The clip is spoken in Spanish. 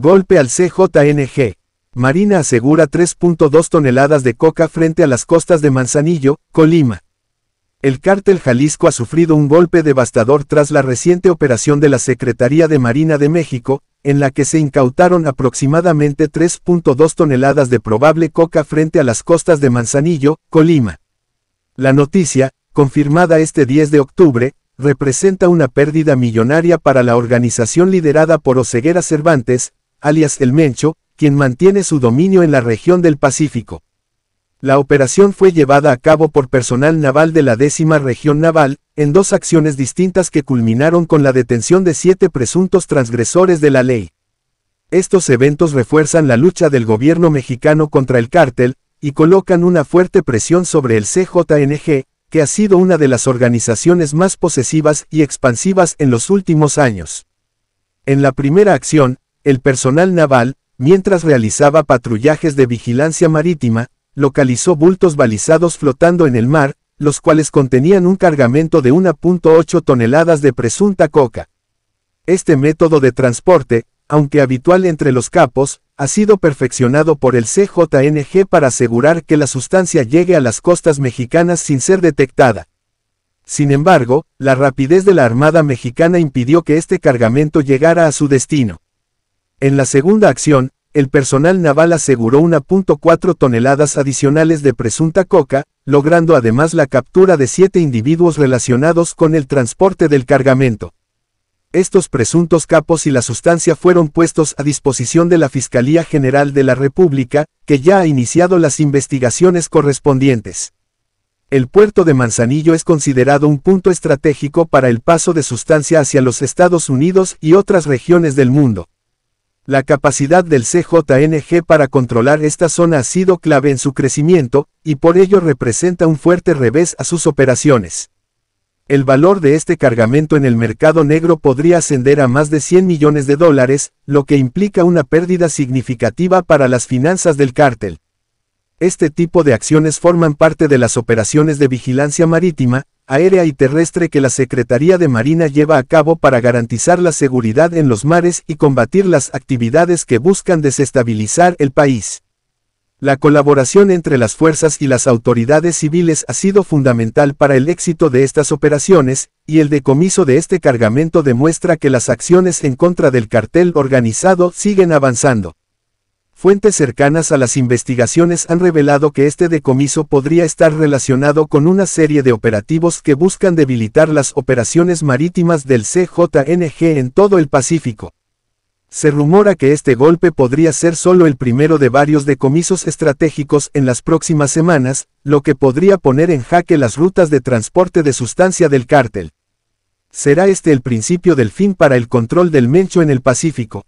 Golpe al CJNG. Marina asegura 3.2 toneladas de coca frente a las costas de Manzanillo, Colima. El cártel Jalisco ha sufrido un golpe devastador tras la reciente operación de la Secretaría de Marina de México, en la que se incautaron aproximadamente 3.2 toneladas de probable coca frente a las costas de Manzanillo, Colima. La noticia, confirmada este 10 de octubre, representa una pérdida millonaria para la organización liderada por Oseguera Cervantes, alias el Mencho, quien mantiene su dominio en la región del Pacífico. La operación fue llevada a cabo por personal naval de la décima región naval, en dos acciones distintas que culminaron con la detención de siete presuntos transgresores de la ley. Estos eventos refuerzan la lucha del gobierno mexicano contra el cártel, y colocan una fuerte presión sobre el CJNG, que ha sido una de las organizaciones más posesivas y expansivas en los últimos años. En la primera acción, el personal naval, mientras realizaba patrullajes de vigilancia marítima, localizó bultos balizados flotando en el mar, los cuales contenían un cargamento de 1.8 toneladas de presunta coca. Este método de transporte, aunque habitual entre los capos, ha sido perfeccionado por el CJNG para asegurar que la sustancia llegue a las costas mexicanas sin ser detectada. Sin embargo, la rapidez de la Armada mexicana impidió que este cargamento llegara a su destino. En la segunda acción, el personal naval aseguró 1.4 toneladas adicionales de presunta coca, logrando además la captura de siete individuos relacionados con el transporte del cargamento. Estos presuntos capos y la sustancia fueron puestos a disposición de la Fiscalía General de la República, que ya ha iniciado las investigaciones correspondientes. El puerto de Manzanillo es considerado un punto estratégico para el paso de sustancia hacia los Estados Unidos y otras regiones del mundo. La capacidad del CJNG para controlar esta zona ha sido clave en su crecimiento, y por ello representa un fuerte revés a sus operaciones. El valor de este cargamento en el mercado negro podría ascender a más de 100 millones de dólares, lo que implica una pérdida significativa para las finanzas del cártel. Este tipo de acciones forman parte de las operaciones de vigilancia marítima, aérea y terrestre que la Secretaría de Marina lleva a cabo para garantizar la seguridad en los mares y combatir las actividades que buscan desestabilizar el país. La colaboración entre las fuerzas y las autoridades civiles ha sido fundamental para el éxito de estas operaciones, y el decomiso de este cargamento demuestra que las acciones en contra del cartel organizado siguen avanzando. Fuentes cercanas a las investigaciones han revelado que este decomiso podría estar relacionado con una serie de operativos que buscan debilitar las operaciones marítimas del CJNG en todo el Pacífico. Se rumora que este golpe podría ser solo el primero de varios decomisos estratégicos en las próximas semanas, lo que podría poner en jaque las rutas de transporte de sustancia del cártel. ¿Será este el principio del fin para el control del Mencho en el Pacífico?